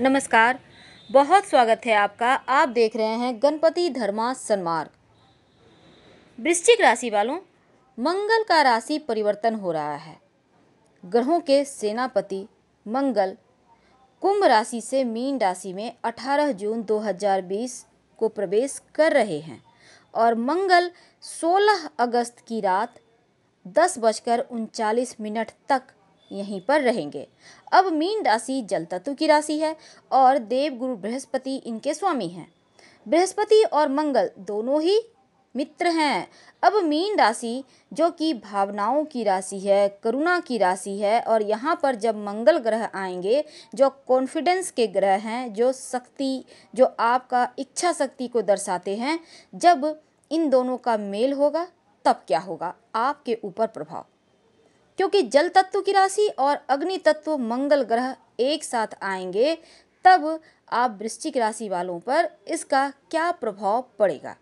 नमस्कार बहुत स्वागत है आपका आप देख रहे हैं गणपति धर्मा सन्मार्ग वृश्चिक राशि वालों मंगल का राशि परिवर्तन हो रहा है ग्रहों के सेनापति मंगल कुंभ राशि से मीन राशि में 18 जून 2020 को प्रवेश कर रहे हैं और मंगल 16 अगस्त की रात दस बजकर उनचालीस मिनट तक यहीं पर रहेंगे अब मीन राशि जल तत्व की राशि है और देव गुरु बृहस्पति इनके स्वामी हैं बृहस्पति और मंगल दोनों ही मित्र हैं अब मीन राशि जो कि भावनाओं की राशि है करुणा की राशि है और यहाँ पर जब मंगल ग्रह आएंगे जो कॉन्फिडेंस के ग्रह हैं जो शक्ति जो आपका इच्छा शक्ति को दर्शाते हैं जब इन दोनों का मेल होगा तब क्या होगा आपके ऊपर प्रभाव क्योंकि जल तत्व की राशि और अग्नि तत्व मंगल ग्रह एक साथ आएंगे तब आप वृश्चिक राशि वालों पर इसका क्या प्रभाव पड़ेगा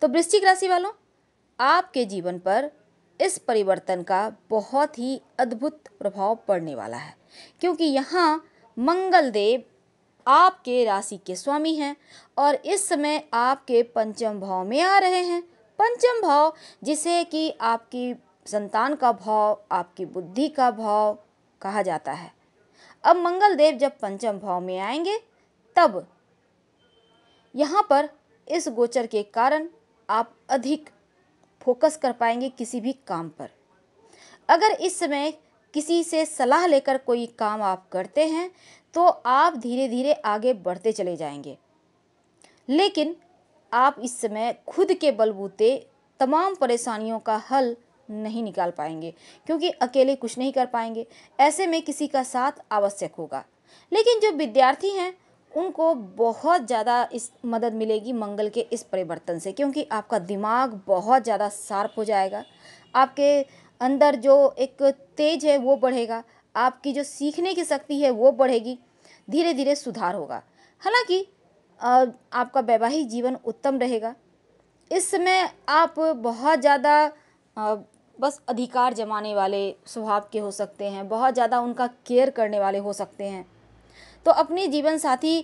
तो वृश्चिक राशि वालों आपके जीवन पर इस परिवर्तन का बहुत ही अद्भुत प्रभाव पड़ने वाला है क्योंकि यहाँ मंगल देव आपके राशि के स्वामी हैं और इस समय आपके पंचम भाव में आ रहे हैं पंचम भाव जिसे कि आपकी संतान का भाव आपकी बुद्धि का भाव कहा जाता है अब मंगल देव जब पंचम भाव में आएंगे तब यहाँ पर इस गोचर के कारण आप अधिक फोकस कर पाएंगे किसी भी काम पर अगर इस समय किसी से सलाह लेकर कोई काम आप करते हैं तो आप धीरे धीरे आगे बढ़ते चले जाएंगे लेकिन आप इस समय खुद के बलबूते तमाम परेशानियों का हल नहीं निकाल पाएंगे क्योंकि अकेले कुछ नहीं कर पाएंगे ऐसे में किसी का साथ आवश्यक होगा लेकिन जो विद्यार्थी हैं उनको बहुत ज़्यादा इस मदद मिलेगी मंगल के इस परिवर्तन से क्योंकि आपका दिमाग बहुत ज़्यादा शार्प हो जाएगा आपके अंदर जो एक तेज है वो बढ़ेगा आपकी जो सीखने की शक्ति है वो बढ़ेगी धीरे धीरे सुधार होगा हालांकि आपका वैवाहिक जीवन उत्तम रहेगा इस समय आप बहुत ज़्यादा बस अधिकार जमाने वाले स्वभाव के हो सकते हैं बहुत ज़्यादा उनका केयर करने वाले हो सकते हैं तो अपने जीवन साथी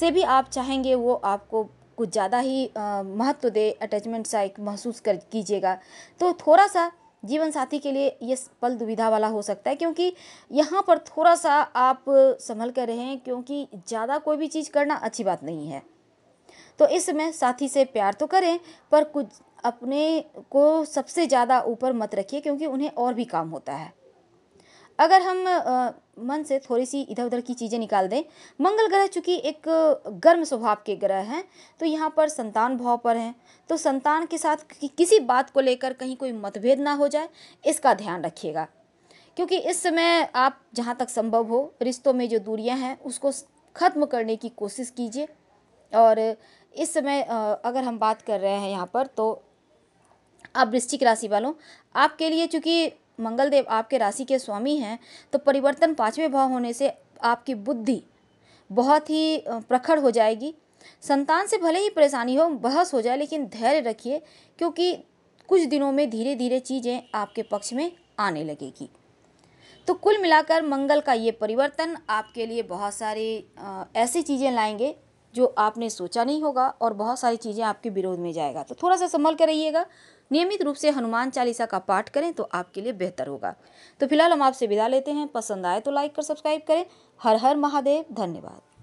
से भी आप चाहेंगे वो आपको कुछ ज़्यादा ही महत्व दे अटैचमेंट सा एक महसूस कर कीजिएगा तो थोड़ा सा जीवन साथी के लिए ये पल दुविधा वाला हो सकता है क्योंकि यहाँ पर थोड़ा सा आप संभल कर रहें क्योंकि ज़्यादा कोई भी चीज़ करना अच्छी बात नहीं है तो इसमें साथी से प्यार तो करें पर कुछ अपने को सबसे ज़्यादा ऊपर मत रखिए क्योंकि उन्हें और भी काम होता है अगर हम आ, मन से थोड़ी सी इधर उधर की चीज़ें निकाल दें मंगल ग्रह चूँकि एक गर्म स्वभाव के ग्रह हैं तो यहाँ पर संतान भाव पर हैं तो संतान के साथ कि, किसी बात को लेकर कहीं कोई मतभेद ना हो जाए इसका ध्यान रखिएगा क्योंकि इस समय आप जहाँ तक संभव हो रिश्तों में जो दूरियाँ हैं उसको ख़त्म करने की कोशिश कीजिए और इस समय अगर हम बात कर रहे हैं यहाँ पर तो आप वृश्चिक राशि वालों आपके लिए चूँकि मंगलदेव आपके राशि के स्वामी हैं तो परिवर्तन पाँचवें भाव होने से आपकी बुद्धि बहुत ही प्रखर हो जाएगी संतान से भले ही परेशानी हो बहस हो जाए लेकिन धैर्य रखिए क्योंकि कुछ दिनों में धीरे धीरे चीज़ें आपके पक्ष में आने लगेगी तो कुल मिलाकर मंगल का ये परिवर्तन आपके लिए बहुत सारी ऐसी चीज़ें लाएंगे जो आपने सोचा नहीं होगा और बहुत सारी चीज़ें आपके विरोध में जाएगा तो थोड़ा सा संभल कर रहिएगा नियमित रूप से हनुमान चालीसा का पाठ करें तो आपके लिए बेहतर होगा तो फिलहाल हम आपसे विदा लेते हैं पसंद आए तो लाइक कर सब्सक्राइब करें हर हर महादेव धन्यवाद